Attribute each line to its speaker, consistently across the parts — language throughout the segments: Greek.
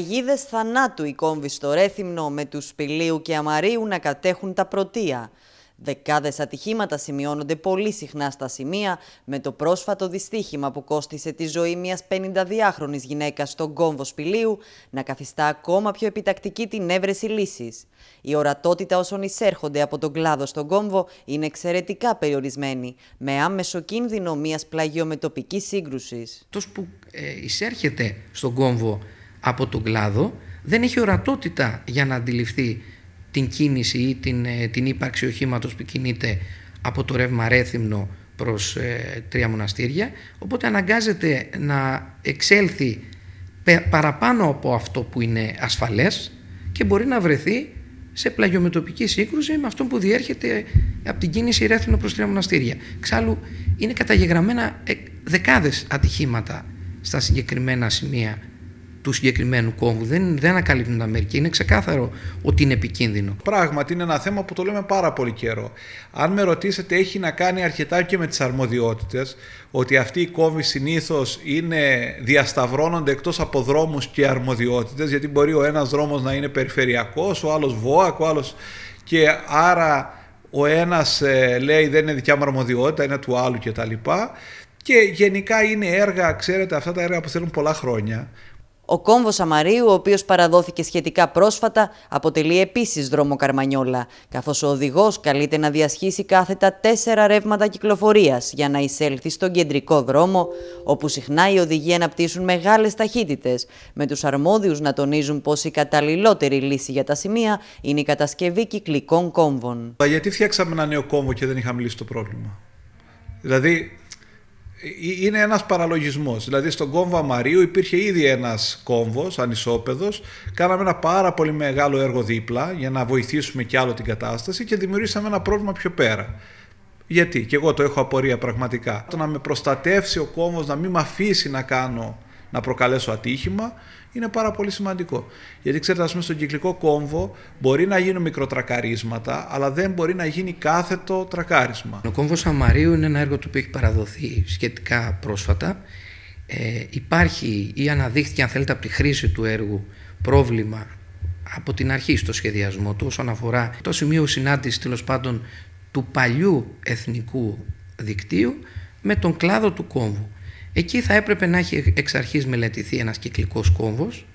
Speaker 1: παγίδες θανάτου οι κόμβοι στο Ρέθυμνο με τους Σπηλίου και Αμαρίου να κατέχουν τα πρωτεία. Δεκάδες ατυχήματα σημειώνονται πολύ συχνά στα σημεία με το πρόσφατο δυστύχημα που κόστισε τη ζωή μιας 52χρονης γυναίκας στον κόμβο Σπηλίου να καθιστά ακόμα πιο επιτακτική την έβρεση λύσης. Η ορατότητα όσων εισέρχονται από τον κλάδο στον κόμβο είναι εξαιρετικά περιορισμένη με άμεσο κίνδυνο μιας πλαγιομετοπικής σύγκρουσης. Τους που ε, εισέρχεται
Speaker 2: στον κόμβο από τον κλάδο δεν έχει ορατότητα για να αντιληφθεί την κίνηση ή την, ε, την ύπαρξη οχήματος που κινείται από το ρεύμα ρέθυμνο προς ε, τρία μοναστήρια οπότε αναγκάζεται να εξέλθει παραπάνω από αυτό που είναι ασφαλές και μπορεί να βρεθεί σε πλαγιομετωπική σύγκρουση με αυτό που διέρχεται από την κίνηση ρέθμινο προς τρία μοναστήρια. Ξάλλου είναι καταγεγραμμένα δεκάδες ατυχήματα στα συγκεκριμένα σημεία του συγκεκριμένου κόμβου. Δεν, δεν ανακαλύπτουν την Αμερική. Είναι ξεκάθαρο ότι είναι επικίνδυνο.
Speaker 3: Πράγματι, είναι ένα θέμα που το λέμε πάρα πολύ καιρό. Αν με ρωτήσετε, έχει να κάνει αρκετά και με τις αρμοδιότητες. Ότι αυτοί οι κόμβοι συνήθως διασταυρώνονται εκτός από δρόμους και αρμοδιότητες, γιατί μπορεί ο ένας δρόμος να είναι περιφερειακός, ο άλλος βόακο, ο άλλος. Και άρα ο ένας ε, λέει δεν είναι δικιά μου αρμοδιότητα, είναι του άλλου κτλ. Και, και γενικά είναι έργα, ξέρετε, αυτά τα έργα που θέλουν πολλά
Speaker 1: χρόνια, ο κόμβος Αμαρίου, ο οποίος παραδόθηκε σχετικά πρόσφατα, αποτελεί επίσης δρόμο Καρμανιόλα, καθώς ο οδηγός καλείται να διασχίσει κάθετα τέσσερα ρεύματα κυκλοφορίας για να εισέλθει στον κεντρικό δρόμο, όπου συχνά οι οδηγοί αναπτύσσουν μεγάλες ταχύτητες, με τους αρμόδιους να τονίζουν πως η καταλληλότερη λύση για τα σημεία είναι η κατασκευή κυκλικών κόμβων.
Speaker 3: Γιατί φτιάξαμε ένα νέο κόμβο και δεν είχαμε λύσει το πρόβλημα. Δηλαδή, ε, ε, είναι ένας παραλογισμός. Δηλαδή στον κόμβο Αμαρίου υπήρχε ήδη ένας κόμβος, ανισόπεδος, κάναμε ένα πάρα πολύ μεγάλο έργο δίπλα για να βοηθήσουμε κι άλλο την κατάσταση και δημιουργήσαμε ένα πρόβλημα πιο πέρα. Γιατί, και εγώ το έχω απορία πραγματικά. Το να με προστατεύσει ο κόμβος, να μην με αφήσει να κάνω να προκαλέσω ατύχημα, είναι πάρα πολύ σημαντικό. Γιατί ξέρετε, ας πούμε, στον κυκλικό κόμβο μπορεί να γίνουν μικροτρακαρίσματα, αλλά δεν μπορεί να γίνει κάθετο τρακάρισμα. Ο κόμβος
Speaker 2: Αμαρίου είναι ένα έργο το οποίο έχει παραδοθεί σχετικά πρόσφατα. Ε, υπάρχει ή αναδείχθηκε, αν θέλετε, από τη χρήση του έργου πρόβλημα από την αρχή στο σχεδιασμό του όσον αφορά το σημείο συνάντησης τέλος πάντων του παλιού εθνικού δικτύου με τον κλάδο του κόμβου. Εκεί θα έπρεπε να έχει εξ αρχής μελετηθεί ένας κυκλικός κόμβος,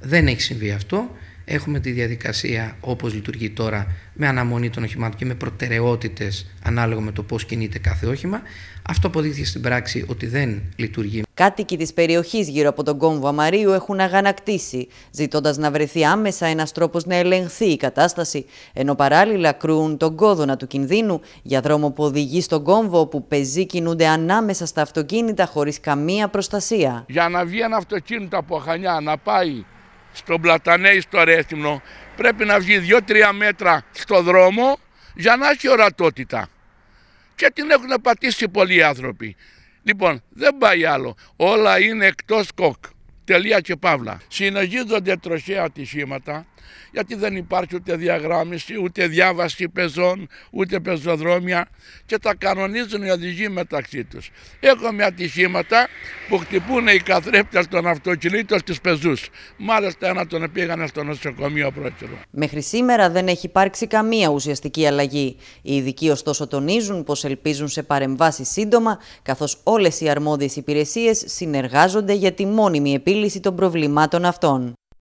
Speaker 2: δεν έχει συμβεί αυτό Έχουμε τη διαδικασία όπως λειτουργεί τώρα με αναμονή των οχημάτων και με προτεραιότητες ανάλογα με το πώς κινείται κάθε όχημα. Αυτό
Speaker 1: αποδείχθηκε στην πράξη
Speaker 2: ότι δεν λειτουργεί.
Speaker 1: Κάτοικοι της περιοχής γύρω από τον κόμβο Αμαρίου έχουν αγανακτήσει, ζητώντας να βρεθεί άμεσα ένας τρόπος να ελεγχθεί η κατάσταση, ενώ παράλληλα κρούν τον κόδωνα του κινδύνου για δρόμο που οδηγεί στον κόμβο, όπου πεζοί κινούνται ανάμεσα στα αυτοκίνητα χωρίς καμία προστασία. Για να βγει ένα αυτοκίνητο από Χανιά να πάει
Speaker 4: στον Πλατανέ ή στο Ρέθιμνο, πρέπει να βγει δύο τρια μέτρα στο δρόμο για να έχει ορατότητα. Και την έχουν πατήσει πολλοί άνθρωποι. Λοιπόν, δεν πάει άλλο. Όλα είναι εκτός κοκ. Τελεία και παύλα. Συνεγίζονται τροχαία ατυχήματα γιατί δεν υπάρχει ούτε διαγράμμιση, ούτε διάβαση πεζών, ούτε πεζοδρόμια και τα κανονίζουν οι οδηγοί μεταξύ τους. Έχουμε ατυχήματα που χτυπούν οι καθρέφτε των αυτοκινήτων στου πεζούς. Μάλιστα ένα τον πήγανε στο νοσοκομείο πρόκειρο.
Speaker 1: Μέχρι σήμερα δεν έχει υπάρξει καμία ουσιαστική αλλαγή. Οι ειδικοί ωστόσο τονίζουν πως ελπίζουν σε παρεμβάσεις σύντομα, καθώς όλες οι αρμόδιες υπηρεσίες συνεργάζονται για τη μόνιμη επίλυση λύση των προβλημάτων αυτών.